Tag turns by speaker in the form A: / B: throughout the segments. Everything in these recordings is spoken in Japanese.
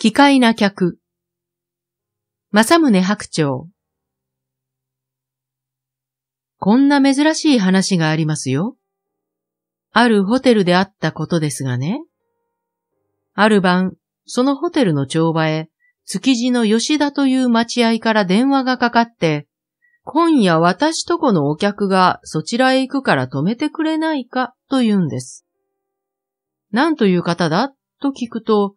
A: 奇怪な客。正宗白鳥。こんな珍しい話がありますよ。あるホテルであったことですがね。ある晩、そのホテルの帳場へ、築地の吉田という待合から電話がかかって、今夜私とこのお客がそちらへ行くから止めてくれないかと言うんです。何という方だと聞くと、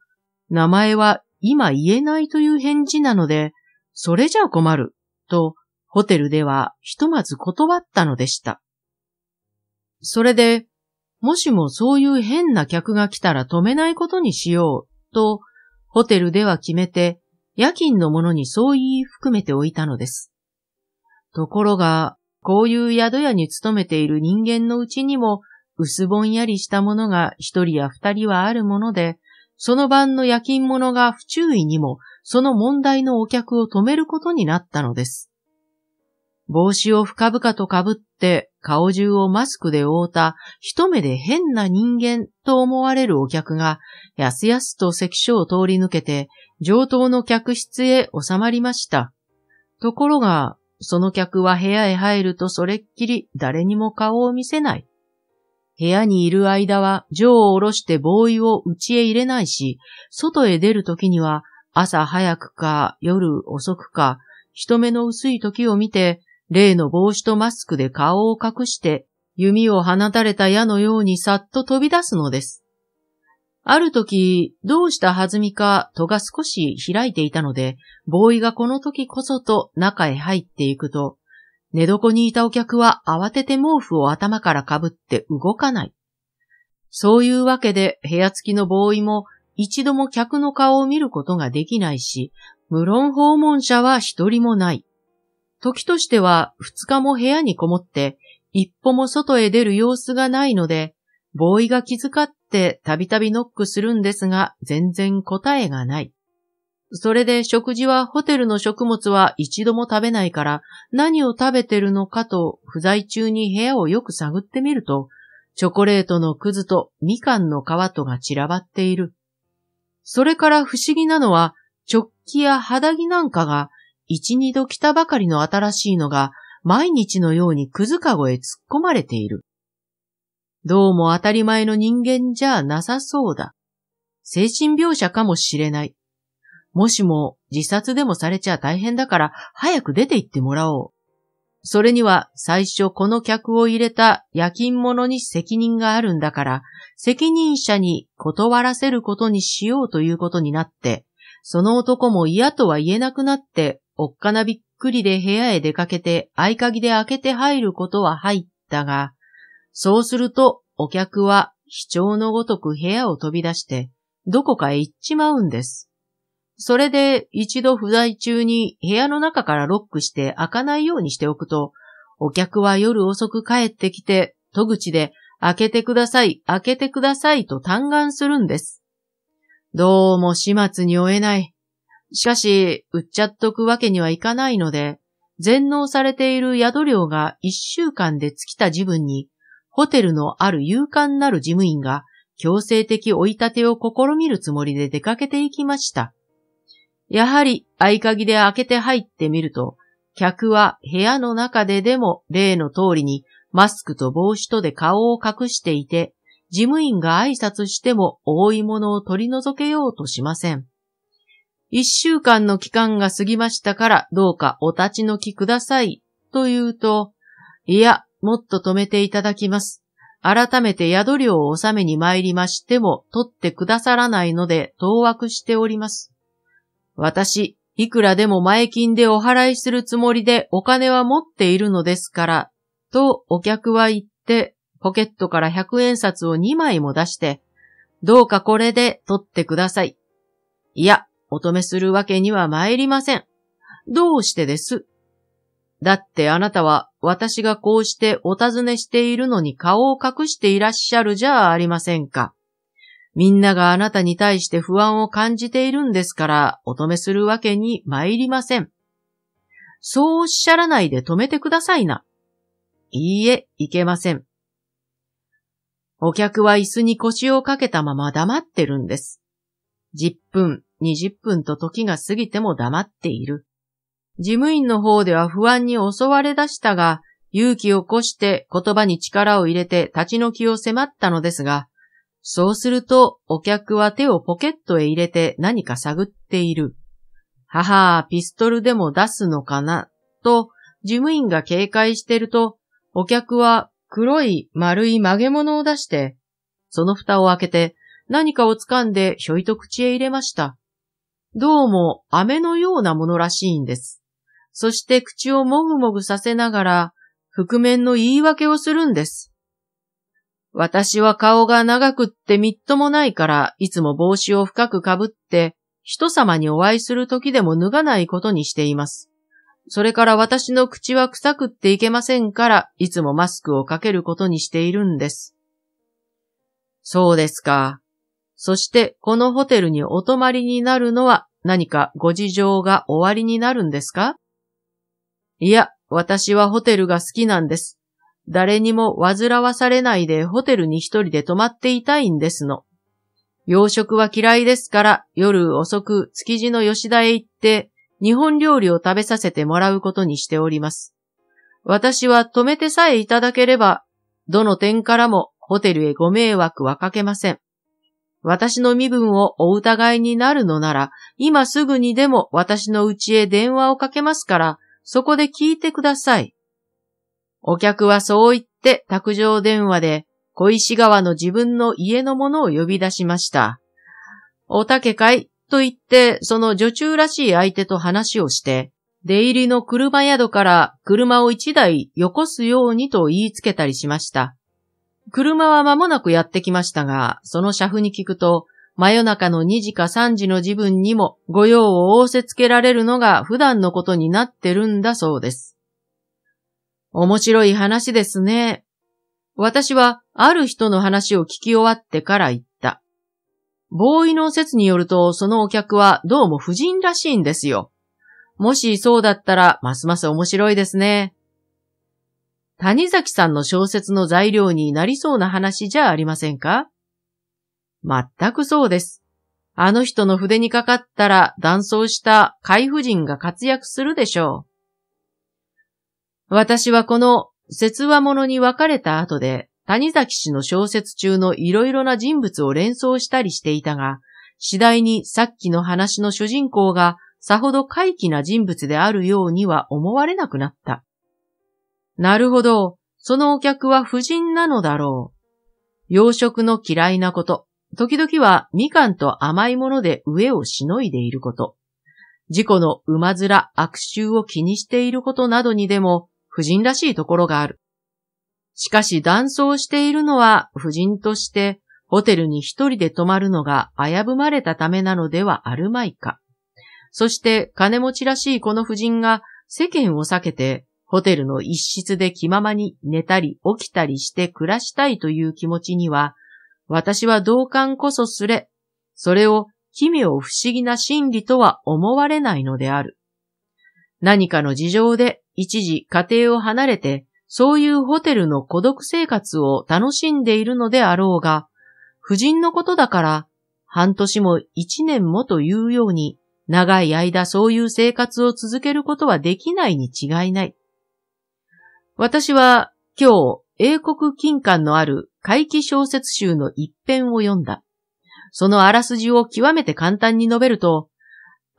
A: 名前は今言えないという返事なので、それじゃ困る、とホテルではひとまず断ったのでした。それで、もしもそういう変な客が来たら止めないことにしよう、とホテルでは決めて、夜勤のものにそう言い含めておいたのです。ところが、こういう宿屋に勤めている人間のうちにも、薄ぼんやりしたものが一人や二人はあるもので、その晩の夜勤者が不注意にもその問題のお客を止めることになったのです。帽子を深々とかぶって顔中をマスクで覆った一目で変な人間と思われるお客がやすやすと関所を通り抜けて上等の客室へ収まりました。ところが、その客は部屋へ入るとそれっきり誰にも顔を見せない。部屋にいる間は、錠を下ろして防ーを家へ入れないし、外へ出るときには、朝早くか夜遅くか、人目の薄い時を見て、例の帽子とマスクで顔を隠して、弓を放たれた矢のようにさっと飛び出すのです。ある時、どうした弾みか戸が少し開いていたので、ボーイがこの時こそと中へ入っていくと、寝床にいたお客は慌てて毛布を頭からかぶって動かない。そういうわけで部屋付きのボーイも一度も客の顔を見ることができないし、無論訪問者は一人もない。時としては二日も部屋にこもって一歩も外へ出る様子がないので、ボーイが気遣ってたびたびノックするんですが全然答えがない。それで食事はホテルの食物は一度も食べないから何を食べてるのかと不在中に部屋をよく探ってみると、チョコレートのくずとみかんの皮とが散らばっている。それから不思議なのは直器や肌着なんかが一二度来たばかりの新しいのが毎日のようにくずかごへ突っ込まれている。どうも当たり前の人間じゃなさそうだ。精神描写かもしれない。もしも自殺でもされちゃ大変だから早く出て行ってもらおう。それには最初この客を入れた夜勤者に責任があるんだから、責任者に断らせることにしようということになって、その男も嫌とは言えなくなって、おっかなびっくりで部屋へ出かけて合鍵で開けて入ることは入ったが、そうするとお客は非常のごとく部屋を飛び出して、どこかへ行っちまうんです。それで一度不在中に部屋の中からロックして開かないようにしておくと、お客は夜遅く帰ってきて、戸口で開けてください、開けてくださいと嘆願するんです。どうも始末に追えない。しかし、売っちゃっとくわけにはいかないので、全能されている宿料が一週間で尽きた自分に、ホテルのある勇敢なる事務員が強制的追い立てを試みるつもりで出かけていきました。やはり合鍵で開けて入ってみると、客は部屋の中ででも例の通りにマスクと帽子とで顔を隠していて、事務員が挨拶しても多いものを取り除けようとしません。一週間の期間が過ぎましたからどうかお立ち退きくださいと言うと、いや、もっと止めていただきます。改めて宿料を納めに参りましても取ってくださらないので当惑しております。私、いくらでも前金でお払いするつもりでお金は持っているのですから、とお客は言って、ポケットから百円札を2枚も出して、どうかこれで取ってください。いや、お止めするわけには参りません。どうしてですだってあなたは私がこうしてお尋ねしているのに顔を隠していらっしゃるじゃありませんか。みんながあなたに対して不安を感じているんですから、お止めするわけに参りません。そうおっしゃらないで止めてくださいな。いいえ、いけません。お客は椅子に腰をかけたまま黙ってるんです。10分、20分と時が過ぎても黙っている。事務員の方では不安に襲われ出したが、勇気を起こして言葉に力を入れて立ち退きを迫ったのですが、そうすると、お客は手をポケットへ入れて何か探っている。はは、ピストルでも出すのかな、と、事務員が警戒してると、お客は黒い丸い曲げ物を出して、その蓋を開けて何かを掴んでひょいと口へ入れました。どうも飴のようなものらしいんです。そして口をもぐもぐさせながら、覆面の言い訳をするんです。私は顔が長くってみっともないから、いつも帽子を深くかぶって、人様にお会いする時でも脱がないことにしています。それから私の口は臭くっていけませんから、いつもマスクをかけることにしているんです。そうですか。そしてこのホテルにお泊まりになるのは何かご事情がおありになるんですかいや、私はホテルが好きなんです。誰にも煩わされないでホテルに一人で泊まっていたいんですの。洋食は嫌いですから、夜遅く築地の吉田へ行って、日本料理を食べさせてもらうことにしております。私は止めてさえいただければ、どの点からもホテルへご迷惑はかけません。私の身分をお疑いになるのなら、今すぐにでも私の家へ電話をかけますから、そこで聞いてください。お客はそう言って卓上電話で小石川の自分の家のものを呼び出しました。おたけかいと言ってその女中らしい相手と話をして、出入りの車宿から車を一台よこすようにと言いつけたりしました。車は間もなくやってきましたが、その車夫に聞くと、真夜中の2時か3時の自分にも御用を仰せつけられるのが普段のことになってるんだそうです。面白い話ですね。私はある人の話を聞き終わってから言った。ボーイの説によると、そのお客はどうも夫人らしいんですよ。もしそうだったら、ますます面白いですね。谷崎さんの小説の材料になりそうな話じゃありませんか全くそうです。あの人の筆にかかったら断層した海婦人が活躍するでしょう。私はこの説話者に分かれた後で、谷崎氏の小説中のいろいろな人物を連想したりしていたが、次第にさっきの話の主人公がさほど怪奇な人物であるようには思われなくなった。なるほど、そのお客は夫人なのだろう。洋食の嫌いなこと、時々はみかんと甘いもので飢えをしのいでいること、事故の馬面悪臭を気にしていることなどにでも夫人らしいところがある。しかし断層しているのは夫人としてホテルに一人で泊まるのが危ぶまれたためなのではあるまいか。そして金持ちらしいこの夫人が世間を避けてホテルの一室で気ままに寝たり起きたりして暮らしたいという気持ちには、私は同感こそすれ、それを奇妙不思議な心理とは思われないのである。何かの事情で一時家庭を離れて、そういうホテルの孤独生活を楽しんでいるのであろうが、夫人のことだから、半年も一年もというように、長い間そういう生活を続けることはできないに違いない。私は今日、英国金管のある怪奇小説集の一編を読んだ。そのあらすじを極めて簡単に述べると、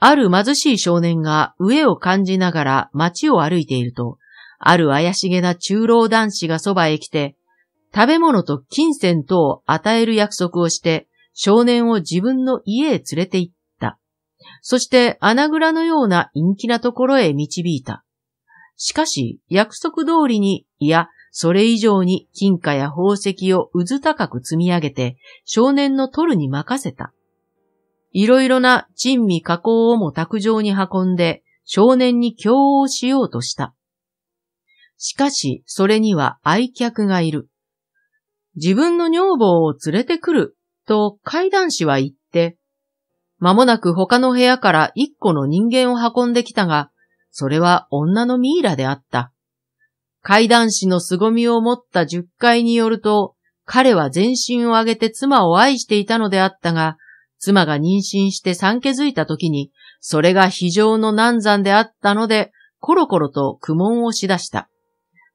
A: ある貧しい少年が飢えを感じながら街を歩いていると、ある怪しげな中老男子がそばへ来て、食べ物と金銭とを与える約束をして、少年を自分の家へ連れて行った。そして穴蔵のような陰気なところへ導いた。しかし、約束通りに、いや、それ以上に金貨や宝石をうず高く積み上げて、少年の取るに任せた。いろいろな珍味加工をも卓上に運んで少年に供応しようとした。しかし、それには愛客がいる。自分の女房を連れてくると怪談師は言って、間もなく他の部屋から一個の人間を運んできたが、それは女のミイラであった。怪談師の凄みを持った十回によると、彼は全身を上げて妻を愛していたのであったが、妻が妊娠して産気づいた時に、それが非常の難産であったので、コロコロと苦悶をしだした。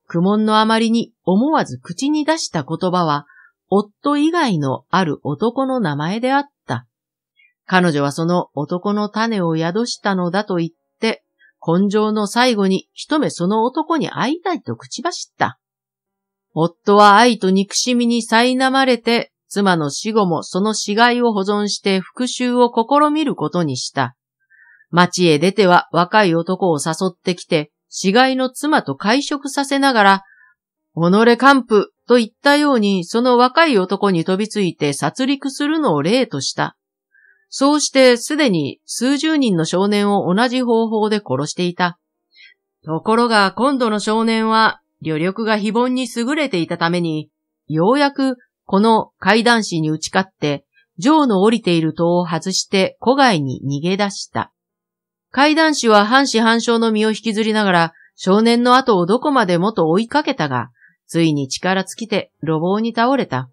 A: 苦悶のあまりに思わず口に出した言葉は、夫以外のある男の名前であった。彼女はその男の種を宿したのだと言って、根性の最後に一目その男に会いたいと口走った。夫は愛と憎しみに苛まれて妻の死後もその死骸を保存して復讐を試みることにした。町へ出ては若い男を誘ってきて、死骸の妻と会食させながら、己完膚と言ったようにその若い男に飛びついて殺戮するのを例とした。そうしてすでに数十人の少年を同じ方法で殺していた。ところが今度の少年は、旅力が非凡に優れていたために、ようやくこの階段師に打ち勝って、城の降りている塔を外して古外に逃げ出した。階段師は半死半生の身を引きずりながら、少年の後をどこまでもと追いかけたが、ついに力尽きて路傍に倒れた。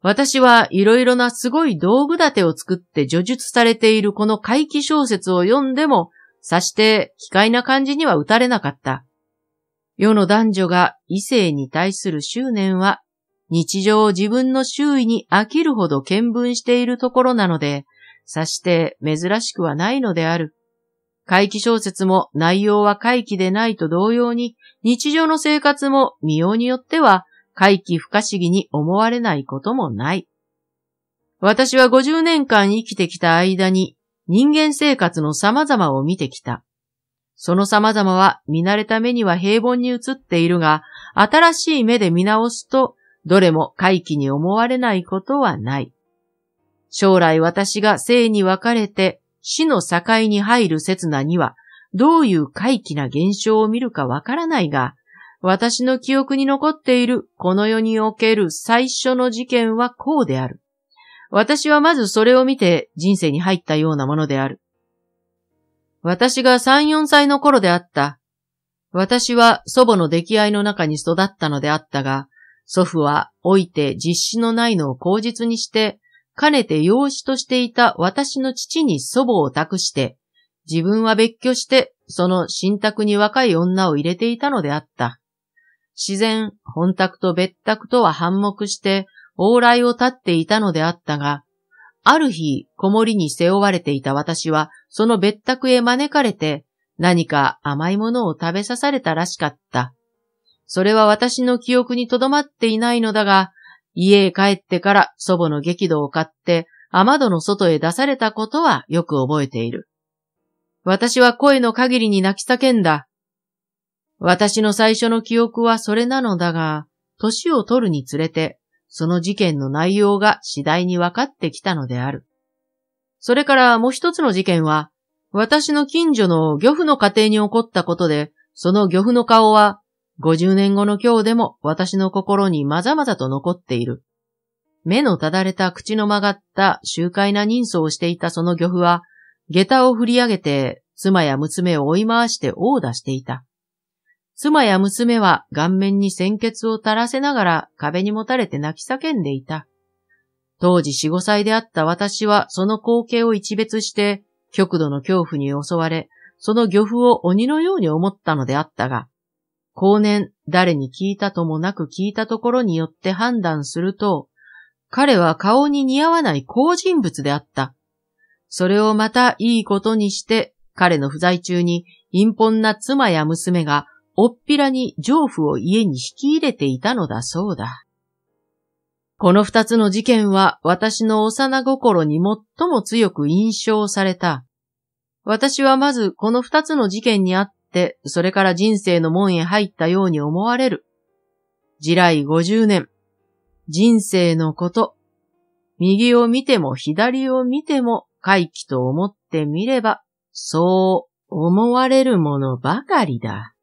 A: 私はいろいろなすごい道具立てを作って叙述されているこの怪奇小説を読んでも、さして奇怪な感じには打たれなかった。世の男女が異性に対する執念は日常を自分の周囲に飽きるほど見聞しているところなので、さして珍しくはないのである。怪奇小説も内容は怪奇でないと同様に、日常の生活も見ようによっては怪奇不可思議に思われないこともない。私は50年間生きてきた間に人間生活の様々を見てきた。その様々は見慣れた目には平凡に映っているが、新しい目で見直すとどれも怪奇に思われないことはない。将来私が生に分かれて死の境に入る刹那には、どういう怪奇な現象を見るかわからないが、私の記憶に残っているこの世における最初の事件はこうである。私はまずそれを見て人生に入ったようなものである。私が3、4歳の頃であった。私は祖母の溺愛の中に育ったのであったが、祖父は老いて実施のないのを口実にして、かねて養子としていた私の父に祖母を託して、自分は別居して、その新宅に若い女を入れていたのであった。自然、本宅と別宅とは反目して、往来を立っていたのであったが、ある日、子守に背負われていた私は、その別宅へ招かれて、何か甘いものを食べさされたらしかった。それは私の記憶に留まっていないのだが、家へ帰ってから祖母の激怒を買って、雨戸の外へ出されたことはよく覚えている。私は声の限りに泣き叫んだ。私の最初の記憶はそれなのだが、年を取るにつれて、その事件の内容が次第に分かってきたのである。それからもう一つの事件は、私の近所の漁夫の家庭に起こったことで、その漁夫の顔は50年後の今日でも私の心にまざまざと残っている。目のただれた口の曲がった周回な人相をしていたその漁夫は、下駄を振り上げて妻や娘を追い回して殴打していた。妻や娘は顔面に鮮血を垂らせながら壁にもたれて泣き叫んでいた。当時四五歳であった私はその光景を一別して極度の恐怖に襲われ、その漁夫を鬼のように思ったのであったが、後年、誰に聞いたともなく聞いたところによって判断すると、彼は顔に似合わない好人物であった。それをまたいいことにして、彼の不在中に陰本な妻や娘がおっぴらに丈夫を家に引き入れていたのだそうだ。この二つの事件は私の幼心に最も強く印象された。私はまずこの二つの事件にあっ、それから人生の門へ入ったように思われる。地雷五十年。人生のこと。右を見ても左を見ても回帰と思ってみれば、そう思われるものばかりだ。